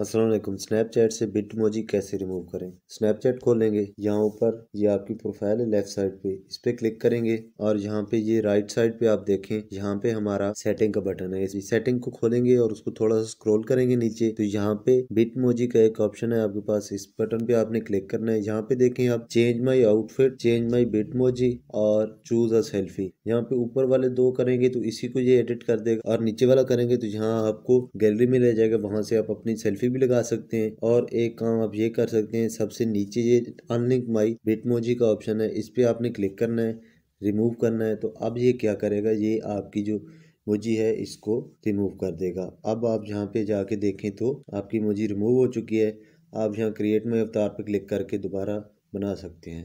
Aslam Snapchat से Bitmoji कैसे remove करें स्नैपचैट खोलेंगे यहाँ ऊपर ये आपकी प्रोफाइल है लेफ्ट साइड पे इस पे क्लिक करेंगे और यहाँ पे ये राइट साइड पे आप देखें यहाँ पे हमारा सेटिंग का बटन है इस सेटिंग को खोलेंगे और उसको थोड़ा सा स्क्रॉल करेंगे नीचे तो यहाँ पे बिट मोजी का एक ऑप्शन है आपके पास इस बटन पे आपने क्लिक करना है यहाँ पे देखें आप change my outfit change my Bitmoji और चूज अ सेल्फी यहाँ पे ऊपर वाले दो करेंगे तो इसी को ये एडिट कर देगा और नीचे वाला करेंगे तो यहाँ आपको गैलरी में ले जाएगा वहां से आप अपनी सेल्फी सेल्फी भी लगा सकते हैं और एक काम आप ये कर सकते हैं सबसे नीचे ये अनलिंक माई बिटमोजी का ऑप्शन है इस पर आपने क्लिक करना है रिमूव करना है तो अब ये क्या करेगा ये आपकी जो मुझी है इसको रिमूव कर देगा अब आप जहाँ पे जाके देखें तो आपकी मुझी रिमूव हो चुकी है आप यहाँ क्रिएट में अवतार पर क्लिक करके दोबारा बना सकते हैं